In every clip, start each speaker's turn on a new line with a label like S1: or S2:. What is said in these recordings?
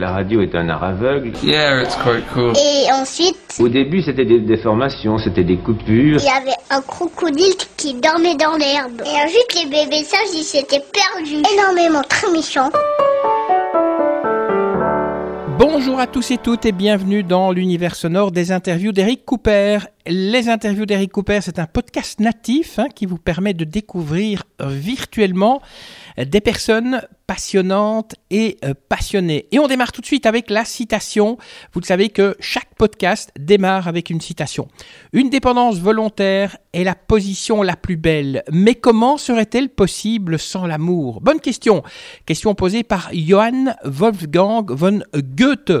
S1: La radio est un art aveugle. Yeah, it's quite cool. Et ensuite Au début, c'était des déformations, c'était des coupures. Il y avait un crocodile qui dormait dans l'herbe. Et ensuite, les bébés sages, ils s'étaient perdus. Énormément, très méchants. Bonjour à tous et toutes et bienvenue dans l'univers sonore des interviews d'Eric Cooper. Les interviews d'Eric Cooper, c'est un podcast natif hein, qui vous permet de découvrir euh, virtuellement euh, des personnes passionnantes et euh, passionnées. Et on démarre tout de suite avec la citation. Vous le savez que chaque podcast démarre avec une citation. Une dépendance volontaire est la position la plus belle, mais comment serait-elle possible sans l'amour Bonne question. Question posée par Johann Wolfgang von Goethe,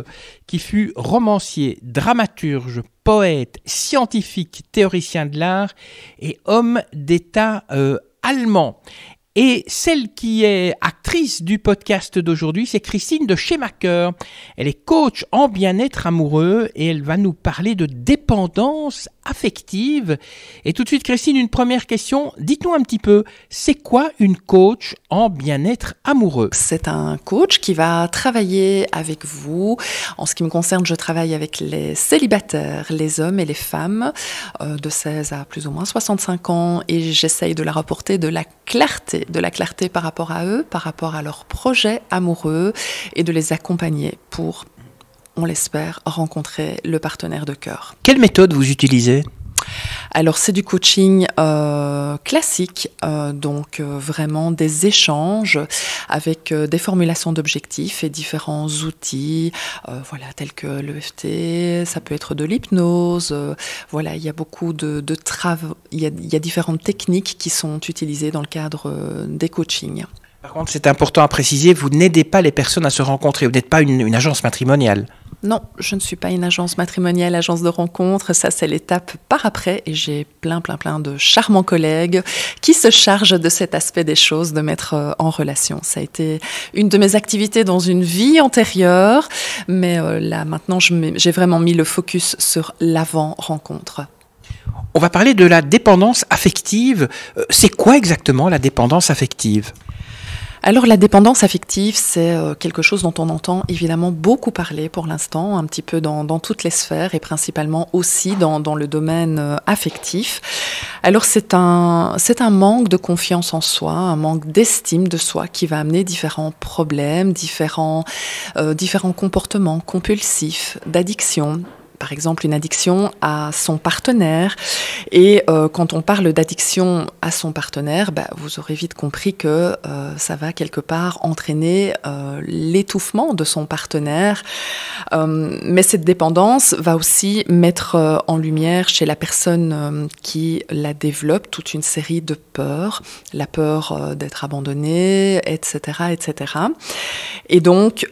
S1: qui fut romancier, dramaturge, poète, scientifique, théoricien de l'art et homme d'État euh, allemand. Et celle qui est actrice du podcast d'aujourd'hui, c'est Christine de Schemacher. Elle est coach en bien-être amoureux et elle va nous parler de dépendance affective. Et tout de suite, Christine, une première question. Dites-nous un petit peu, c'est quoi
S2: une coach en bien-être amoureux C'est un coach qui va travailler avec vous. En ce qui me concerne, je travaille avec les célibataires, les hommes et les femmes euh, de 16 à plus ou moins 65 ans et j'essaye de leur apporter de la clarté de la clarté par rapport à eux, par rapport à leurs projets amoureux et de les accompagner pour, on l'espère, rencontrer le partenaire de cœur.
S1: Quelle méthode vous utilisez
S2: alors c'est du coaching euh, classique, euh, donc euh, vraiment des échanges avec des formulations d'objectifs et différents outils, voilà tels que l'EFT, ça peut être de l'hypnose, voilà il y a beaucoup de, de il y a différentes techniques qui sont utilisées dans le cadre des coachings.
S1: Par contre, c'est important à préciser, vous n'aidez pas les personnes à se rencontrer, vous n'êtes pas une, agence matrimoniale.
S2: Non, je ne suis pas une agence matrimoniale, agence de rencontre. Ça, c'est l'étape par après. Et j'ai plein, plein, plein de charmants collègues qui se chargent de cet aspect des choses, de mettre euh, en relation. Ça a été une de mes activités dans une vie antérieure. Mais euh, là, maintenant, j'ai vraiment mis le focus sur l'avant-rencontre.
S1: On va parler de la dépendance affective. Euh, c'est quoi exactement la dépendance affective
S2: alors la dépendance affective, c'est euh, quelque chose dont on entend évidemment beaucoup parler pour l'instant, un petit peu dans, toutes les sphères et principalement aussi dans, le domaine euh, affectif. Alors c'est un, un manque de confiance en soi, un manque d'estime de soi qui va amener différents problèmes, différents, euh, différents comportements compulsifs, d'addiction par exemple une addiction à son partenaire. Et euh, quand on parle d'addiction à son partenaire, bah, vous aurez vite compris que euh, ça va quelque part entraîner euh, l'étouffement de son partenaire. mais cette dépendance va aussi mettre en lumière chez la personne qui la développe toute une série de peurs, la peur d'être abandonnée, etc., etc. Et donc,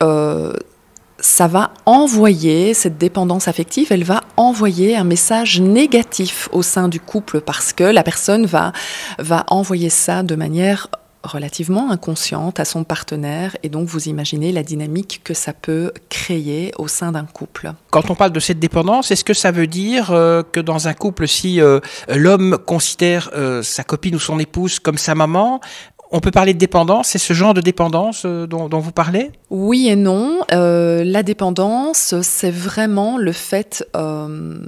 S2: ça va envoyer, cette dépendance affective, elle va envoyer un message négatif au sein du couple parce que la personne va, va envoyer ça de manière relativement inconsciente à son partenaire et donc vous imaginez la dynamique que ça peut créer au sein d'un couple.
S1: Quand on parle de cette dépendance, est-ce que ça veut dire euh, que dans un couple, si euh, l'homme considère euh, sa copine ou son épouse comme sa maman,
S2: on peut parler de dépendance C'est ce genre de dépendance euh, dont, vous parlez Oui et non. Euh, la dépendance, c'est vraiment le fait d'atteindre euh,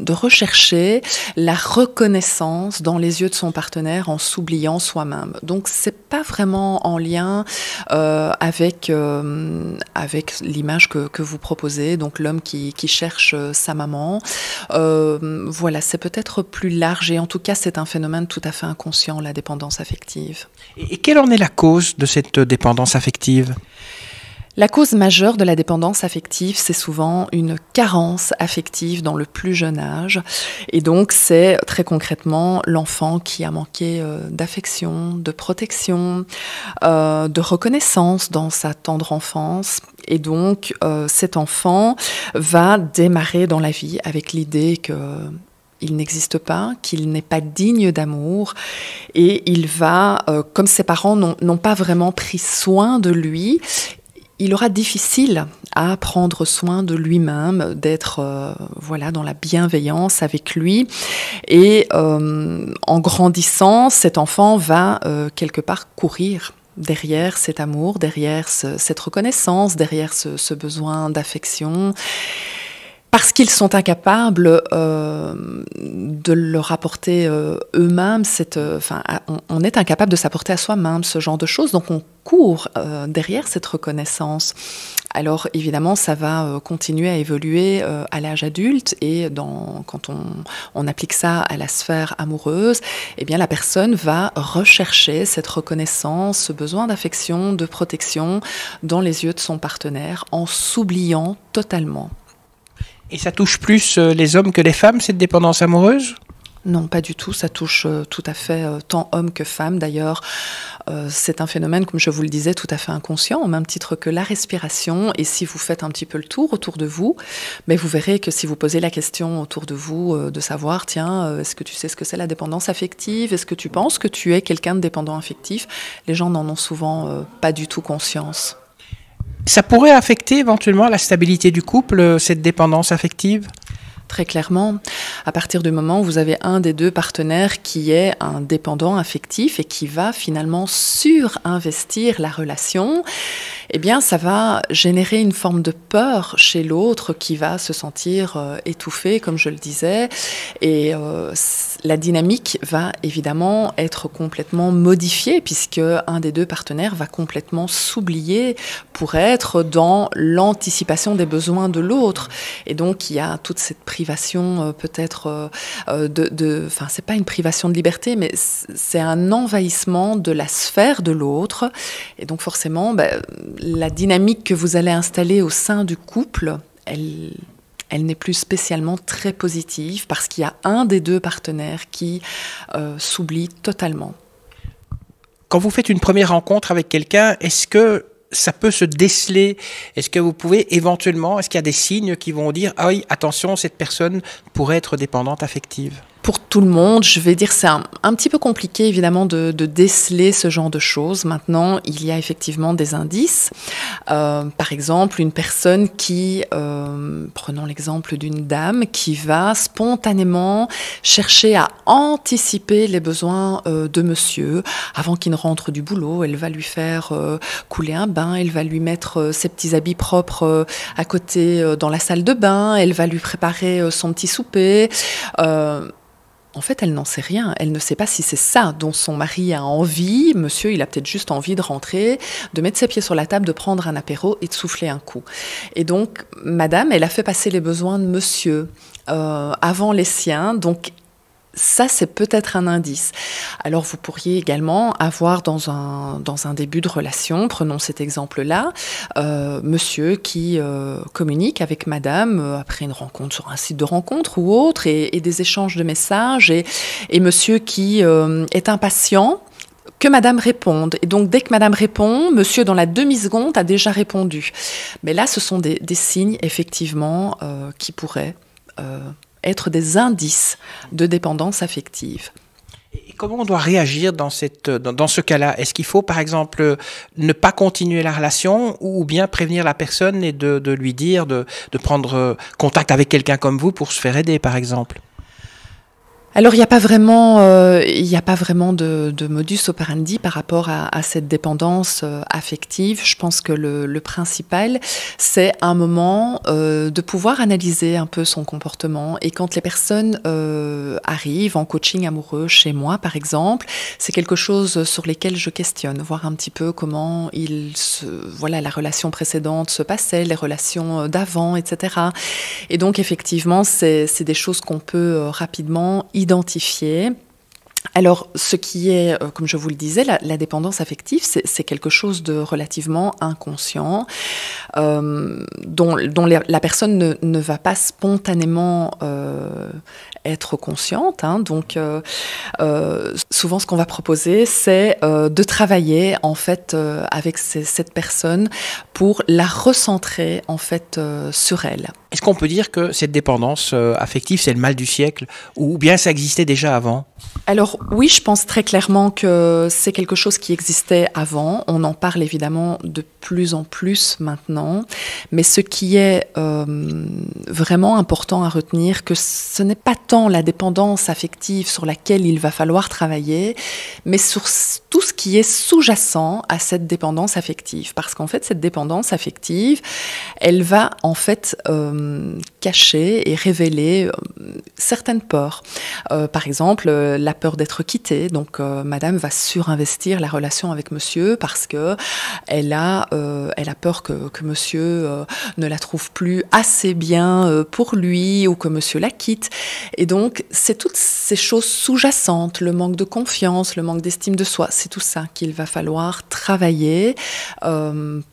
S2: de rechercher la reconnaissance dans les yeux de son partenaire en s'oubliant soi-même. Donc c'est pas vraiment en lien euh, avec euh, avec l'image que, vous proposez, donc l'homme qui, cherche euh, sa maman. voilà, c'est peut-être plus large et en tout cas c'est un phénomène tout à fait inconscient la dépendance affective.
S1: et quelle en est la cause de cette dépendance affective
S2: la cause majeure de la dépendance affective, c'est souvent une carence affective dans le plus jeune âge. Et donc, c'est très concrètement l'enfant qui a manqué euh, d'affection, de protection, euh, de reconnaissance dans sa tendre enfance. Et donc, euh, cet enfant va démarrer dans la vie avec l'idée que il n'existe pas, qu'il n'est pas digne d'amour, et il va, comme ses parents n'ont pas vraiment pris soin de lui, il aura difficile à prendre soin de lui-même, d'être euh, voilà dans la bienveillance avec lui. Et euh, en grandissant, cet enfant va euh, quelque part courir derrière cet amour, derrière cette reconnaissance, derrière ce besoin d'affection parce qu'ils sont incapables euh, de le rapporter euh, eux-mêmes, euh, on, est incapable de s'apporter à soi-même ce genre de choses, donc on court derrière cette reconnaissance. Alors évidemment, ça va continuer à évoluer à l'âge adulte et quand on, applique ça à la sphère amoureuse, eh bien la personne va rechercher cette reconnaissance, ce besoin d'affection, de protection dans les yeux de son partenaire en s'oubliant totalement. Et ça touche plus euh, les hommes que les femmes, cette dépendance amoureuse non, pas du tout. Ça touche euh, tout à fait euh, tant hommes que femmes. D'ailleurs, c'est un phénomène, comme je vous le disais, tout à fait inconscient, au même titre que la respiration. Et si vous faites un petit peu le tour autour de vous, mais vous verrez que si vous posez la question autour de vous de savoir, tiens, est-ce que tu sais ce que c'est la dépendance affective Est-ce que tu penses que tu es quelqu'un de dépendant affectif Les gens n'en ont souvent pas du tout conscience. Ça pourrait affecter éventuellement la stabilité du couple, euh, cette dépendance affective Très clairement, à partir du moment où vous avez un des deux partenaires qui est un dépendant affectif et qui va finalement surinvestir la relation, eh bien, ça va générer une forme de peur chez l'autre qui va se sentir euh, étouffé, comme je le disais. Et euh, la dynamique va évidemment être complètement modifiée puisque un des deux partenaires va complètement s'oublier pour être dans l'anticipation des besoins de l'autre. Et donc, il y a toute cette privation euh, peut-être de... Enfin, c'est pas une privation de liberté, mais c'est un envahissement de la sphère de l'autre. Et donc, forcément, ben, la dynamique que vous allez installer au sein du couple, elle, n'est plus spécialement très positive parce qu'il y a un des deux partenaires qui euh, s'oublie totalement.
S1: Quand vous faites une première rencontre avec quelqu'un, est-ce que ça peut se déceler Est-ce que vous pouvez éventuellement, est-ce qu'il y a des signes qui vont dire, ah attention, cette personne pourrait être dépendante affective
S2: pour tout le monde. Je vais dire, c'est un, petit peu compliqué évidemment de, déceler ce genre de choses. Maintenant, il y a effectivement des indices. Euh, par exemple, une personne qui, euh, prenons l'exemple d'une dame qui va spontanément chercher à anticiper les besoins euh, de monsieur avant qu'il ne rentre du boulot. Elle va lui faire couler un bain, elle va lui mettre ses petits habits propres à côté dans la salle de bain, elle va lui préparer son petit souper en fait, elle n'en sait rien. Elle ne sait pas si c'est ça dont son mari a envie. Monsieur, il a peut-être juste envie de rentrer, de mettre ses pieds sur la table, de prendre un apéro et de souffler un coup. Et donc, madame, elle a fait passer les besoins de monsieur euh, avant les siens. Donc, ça, c'est peut-être un indice. Alors, vous pourriez également avoir dans un, dans un début de relation, prenons cet exemple-là, euh, monsieur qui euh, communique avec madame euh, après une rencontre sur un site de rencontre ou autre, et, des échanges de messages, et, et monsieur qui est impatient que Madame réponde. Et donc, dès que Madame répond, Monsieur, dans la demi-seconde, a déjà répondu. Mais là, ce sont des, des signes, effectivement, qui pourraient être des indices de dépendance affective.
S1: comment on doit réagir dans, cette, dans, ce cas-là Est-ce qu'il faut, par exemple, ne pas continuer la relation ou bien prévenir la personne et de, lui dire de prendre euh, contact avec quelqu'un comme vous pour se faire aider, par exemple
S2: alors, il n'y a pas vraiment, euh, y a pas vraiment de, de, modus operandi par rapport à, à cette dépendance euh, affective. Je pense que le, le principal, c'est un moment euh, de pouvoir analyser un peu son comportement. Et quand les personnes euh, arrivent en coaching amoureux chez moi, par exemple, c'est quelque chose sur lequel je questionne, voir un petit peu comment il se, voilà, la relation précédente se passait, les relations euh, d'avant, etc. Et donc, effectivement, c'est des choses qu'on peut rapidement identifier. Alors, ce qui est, euh, comme je vous le disais, la, dépendance affective, c'est quelque chose de relativement inconscient, euh, dont, la personne ne, va pas spontanément euh, être consciente. Hein. Donc, souvent, ce qu'on va proposer, c'est de travailler en fait avec cette personne pour la recentrer en fait sur elle.
S1: Est-ce qu'on peut dire que cette dépendance euh, affective, c'est le mal du siècle, ou bien ça existait déjà avant
S2: Alors oui, je pense très clairement que c'est quelque chose qui existait avant. On en parle évidemment de plus en plus maintenant, mais ce qui est euh, vraiment important à retenir, que ce n'est pas tant la dépendance affective sur laquelle il va falloir travailler, mais sur tout ce qui est sous-jacent à cette dépendance affective, parce qu'en fait, cette dépendance affective, elle va en fait euh, cacher et révéler euh, certaines peurs. Euh, par exemple, euh, la peur d'être quittée. Donc, Madame va surinvestir la relation avec Monsieur parce que elle a, elle a peur que Monsieur ne la trouve plus assez bien pour lui ou que Monsieur la quitte. Et donc, c'est toutes ces choses sous-jacentes, le manque de confiance, le manque d'estime de soi. C'est tout ça qu'il va falloir travailler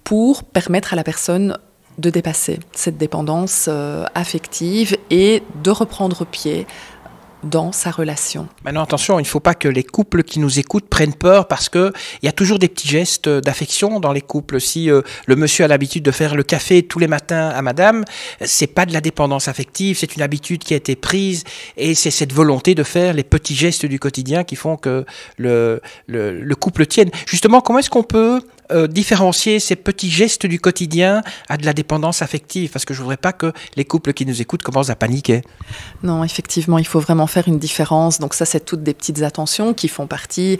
S2: pour permettre à la personne de dépasser cette dépendance euh, affective et de reprendre pied dans sa relation.
S1: Maintenant, attention, il ne faut pas que les couples qui nous écoutent prennent peur parce qu'il y a toujours des petits gestes d'affection dans les couples. Si euh, le monsieur a l'habitude de faire le café tous les matins à madame, c'est pas de la dépendance affective, c'est une habitude qui a été prise et c'est cette volonté de faire les petits gestes du quotidien qui font que le couple tienne. Justement, comment est-ce qu'on peut euh, différencier ces petits gestes du quotidien à de la dépendance affective Parce que je voudrais pas que les couples qui nous écoutent commencent à paniquer.
S2: Non, effectivement, il faut vraiment faire une différence. Donc ça, c'est toutes des petites attentions qui font partie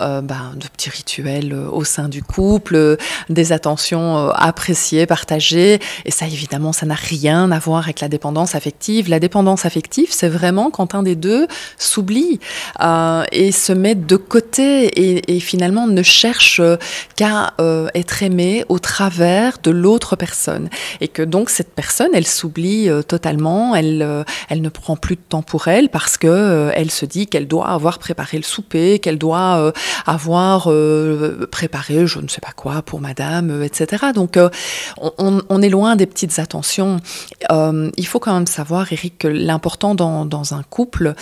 S2: euh, bah, de petits rituels euh, au sein du couple, des attentions appréciées, partagées. Et ça, évidemment, ça n'a rien à voir avec la dépendance affective. La dépendance affective, c'est vraiment quand un des deux s'oublie et se met de côté et, et finalement ne cherche qu'à euh, être aimé au travers de l'autre personne. Et que donc cette personne, elle s'oublie euh, totalement, elle, euh, elle ne prend plus de temps pour elle parce que elle se dit qu'elle doit avoir préparé le souper, qu'elle doit avoir préparé je ne sais pas quoi pour madame, etc. Donc on, on, est loin des petites attentions. il faut quand même savoir, Eric, que l'important dans, dans, un couple,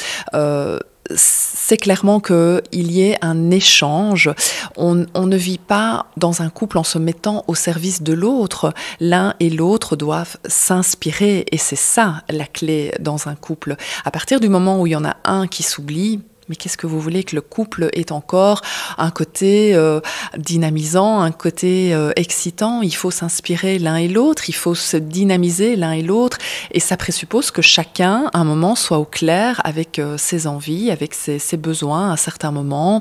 S2: c'est clairement qu'il y ait un échange. On, on, ne vit pas dans un couple en se mettant au service de l'autre. L'un et l'autre doivent s'inspirer et c'est ça la clé dans un couple. À partir du moment où il y en a un qui s'oublie, mais qu'est-ce que vous voulez que le couple ait encore un côté euh, dynamisant, un côté euh, excitant Il faut s'inspirer l'un et l'autre, il faut se dynamiser l'un et l'autre, et ça présuppose que chacun, à un moment, soit au clair avec euh, ses envies, avec ses, besoins à certain moment,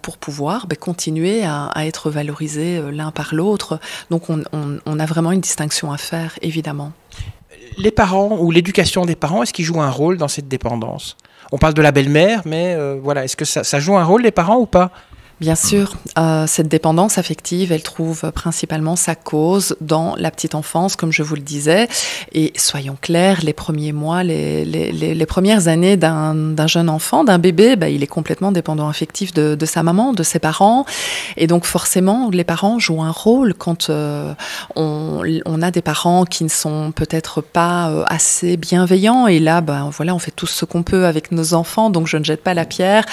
S2: pour pouvoir ben, continuer à, être valorisé l'un par l'autre. Donc on a vraiment une distinction à faire, évidemment.
S1: Les parents ou l'éducation des parents, est-ce qu'ils jouent un rôle dans cette dépendance
S2: on parle de la belle-mère, mais euh, voilà, est-ce que ça, joue un rôle les parents ou pas Bien sûr, euh, cette dépendance affective, elle trouve principalement sa cause dans la petite enfance, comme je vous le disais. Et soyons clairs, les premiers mois, les, premières années d'un jeune enfant, d'un bébé, bah, il est complètement dépendant affectif de, sa maman, de ses parents. Et donc forcément, les parents jouent un rôle quand euh, on, a des parents qui ne sont peut-être pas euh, assez bienveillants. Et là, bah, voilà, on fait tout ce qu'on peut avec nos enfants, donc je ne jette pas la pierre.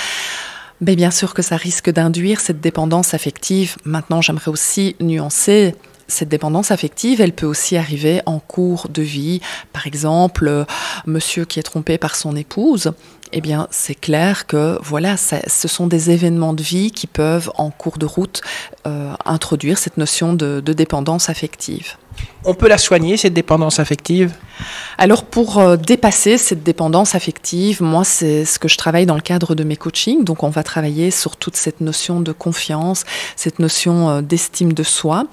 S2: Mais bien sûr que ça risque d'induire cette dépendance affective. Maintenant, j'aimerais aussi nuancer cette dépendance affective, elle peut aussi arriver en cours de vie. Par exemple, euh, monsieur qui est trompé par son épouse eh bien, c'est clair que voilà, ce sont des événements de vie qui peuvent, en cours de route, euh, introduire cette notion de, dépendance affective. On peut la soigner, cette dépendance affective Alors pour euh, dépasser cette dépendance affective, moi c'est ce que je travaille dans le cadre de mes coachings. Donc on va travailler sur toute cette notion de confiance, cette notion euh, d'estime de soi.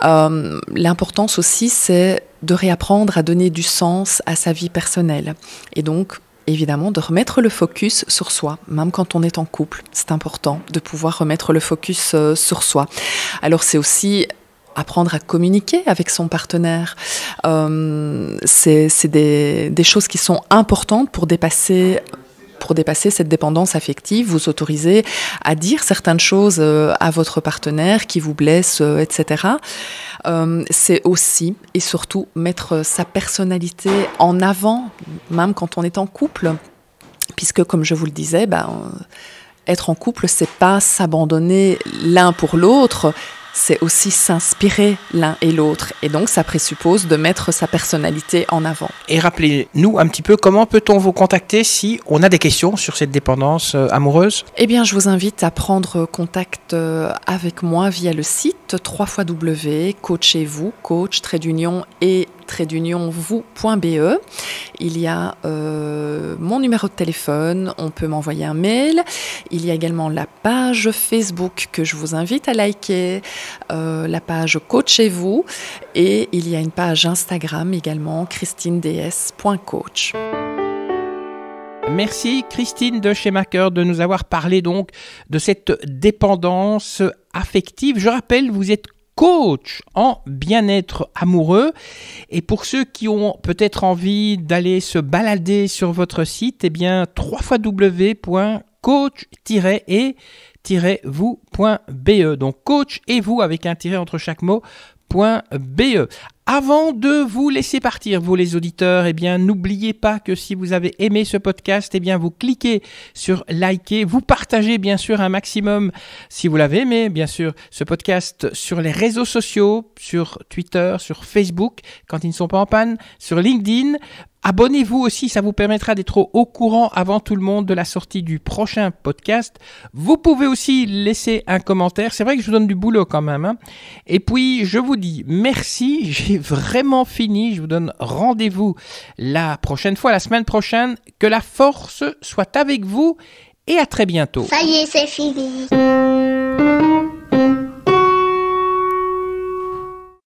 S2: L'importance aussi c'est de réapprendre à donner du sens à sa vie personnelle. Et donc évidemment de remettre le focus sur soi, même quand on est en couple. C'est important de pouvoir remettre le focus euh, sur soi. Alors c'est aussi apprendre à communiquer avec son partenaire. Euh, c'est des, choses qui sont importantes pour dépasser pour dépasser cette dépendance affective, vous autorisez à dire certaines choses euh, à votre partenaire qui vous blesse, euh, etc. Euh, c'est aussi et surtout mettre sa personnalité en avant, même quand on est en couple, puisque comme je vous le disais, ben, être en couple, c'est pas s'abandonner l'un pour l'autre, c'est aussi s'inspirer l'un et l'autre. Et donc, ça présuppose de mettre sa personnalité en avant.
S1: Et rappelez-nous un petit peu comment peut-on vous contacter si on a des questions sur cette dépendance euh, amoureuse
S2: Eh bien, je vous invite à prendre contact euh, avec moi via le site coachez vous coach, trait d'union et trait e. Il y a euh, mon numéro de téléphone, on peut m'envoyer un mail. Il y a également la page Facebook que je vous invite à liker, euh, la page Coach Coachez-vous et il y a une page Instagram également, christineds.coach.
S1: Merci Christine de chez de nous avoir parlé donc de cette dépendance affective. Je rappelle, vous êtes coach en bien-être amoureux. Et pour ceux qui ont peut-être envie d'aller se balader sur votre site, eh bien, wwwcoach coach-et vous.be. Donc coach et vous avec un tiret entre chaque mot. E. Avant de vous laisser partir, vous les auditeurs, eh bien, n'oubliez pas que si vous avez aimé ce podcast, eh bien, vous cliquez sur liker, vous partagez bien sûr un maximum si vous l'avez aimé, bien sûr, ce podcast sur les réseaux sociaux, sur Twitter, sur Facebook, quand ils ne sont pas en panne, sur LinkedIn. Abonnez-vous aussi, ça vous permettra d'être au courant avant tout le monde de la sortie du prochain podcast. Vous pouvez aussi laisser un commentaire. C'est vrai que je vous donne du boulot quand même. Hein. Et puis, je vous dis merci. J'ai vraiment fini. Je vous donne rendez-vous la prochaine fois, la semaine prochaine. Que la force soit avec vous et à très bientôt. Ça y est, c'est fini.